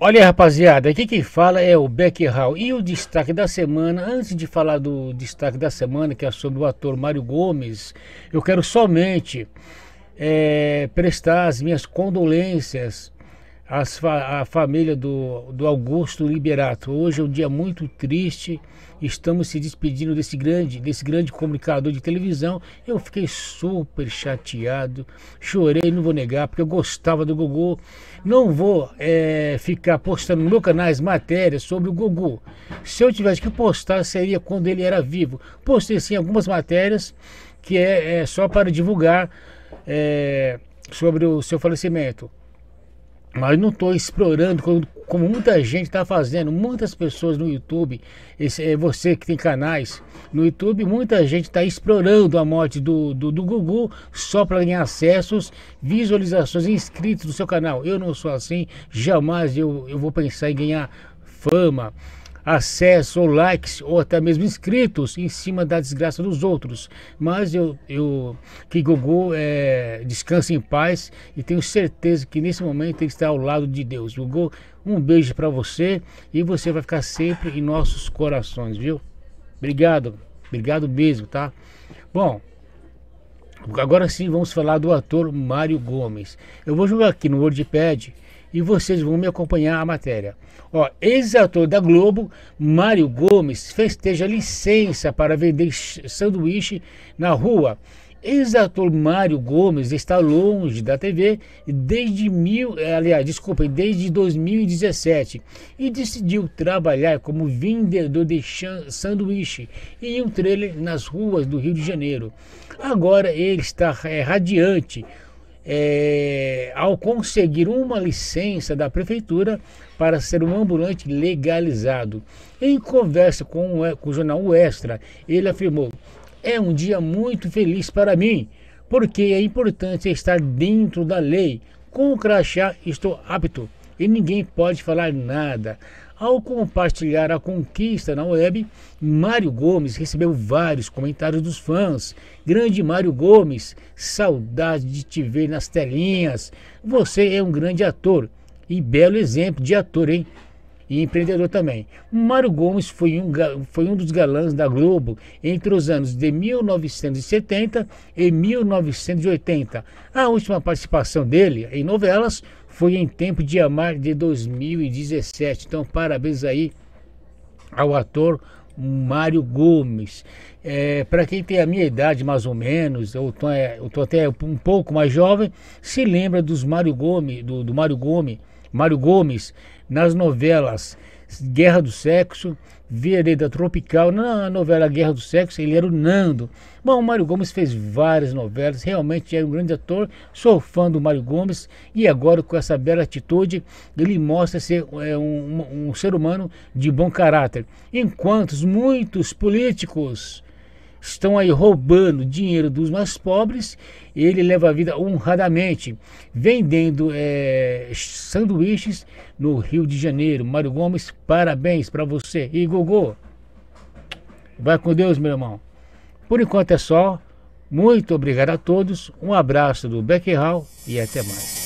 Olha, rapaziada, aqui quem fala é o Beck Hall. E o destaque da semana, antes de falar do destaque da semana, que é sobre o ator Mário Gomes, eu quero somente é, prestar as minhas condolências fa a família do, do Augusto Liberato. Hoje é um dia muito triste, estamos se despedindo desse grande, desse grande comunicador de televisão. Eu fiquei super chateado, chorei, não vou negar, porque eu gostava do Gugu. Não vou é, ficar postando no meu canal as matérias sobre o Gugu. Se eu tivesse que postar, seria quando ele era vivo. Postei sim algumas matérias que é, é só para divulgar é, sobre o seu falecimento mas não estou explorando como, como, muita gente está fazendo, muitas pessoas no YouTube, esse, é você que tem canais no YouTube, muita gente está explorando a morte do, do, do Gugu só para ganhar acessos, visualizações, inscritos no seu canal. Eu não sou assim, jamais eu, eu vou pensar em ganhar fama, acesso ou likes ou até mesmo inscritos em cima da desgraça dos outros. Mas eu, eu que Gogô é, descanse em paz e tenho certeza que nesse momento ele está ao lado de Deus. Gogô, um beijo para você e você vai ficar sempre em nossos corações, viu? Obrigado, obrigado mesmo, tá? Bom, agora sim vamos falar do ator Mário Gomes. Eu vou jogar aqui no WordPad e vocês vão me acompanhar a matéria. Ó, ex-ator da Globo, Mário Gomes, festeja licença para vender sanduíche na rua. Ex-ator Mário Gomes está longe da TV desde mil, eh, aliás, desculpa, desde 2017 e decidiu trabalhar como vendedor de sanduíche em um trailer nas ruas do Rio de Janeiro. Agora ele está eh, radiante é, ao conseguir uma licença da prefeitura para ser um ambulante legalizado. Em conversa com o, com o jornal Extra, ele afirmou: É um dia muito feliz para mim, porque é importante estar dentro da lei. Com o crachá estou apto e ninguém pode falar nada. Ao compartilhar a conquista na web, Mário Gomes recebeu vários comentários dos fãs. Grande Mário Gomes, saudade de te ver nas telinhas. Você é um grande ator e belo exemplo de ator, hein? e empreendedor também. Mário Gomes foi um, foi um dos galãs da Globo entre os anos de 1970 e 1980. A última participação dele em novelas foi em Tempo de Amar de 2017. Então, parabéns aí ao ator Mário Gomes. É, Para quem tem a minha idade, mais ou menos, ou é, estou até um pouco mais jovem, se lembra dos Mário Gomes, do, do Mário Gomes Mário Gomes, nas novelas Guerra do Sexo, Vereda Tropical, na novela Guerra do Sexo, ele era o Nando. Bom, o Mário Gomes fez várias novelas, realmente era um grande ator, sou fã do Mário Gomes e agora com essa bela atitude ele mostra ser é, um, um, um ser humano de bom caráter. Enquanto muitos políticos estão aí roubando dinheiro dos mais pobres, e ele leva a vida honradamente, vendendo é, sanduíches no Rio de Janeiro. Mário Gomes, parabéns para você. E Gogô, vai com Deus, meu irmão. Por enquanto é só. Muito obrigado a todos, um abraço do Hall e até mais.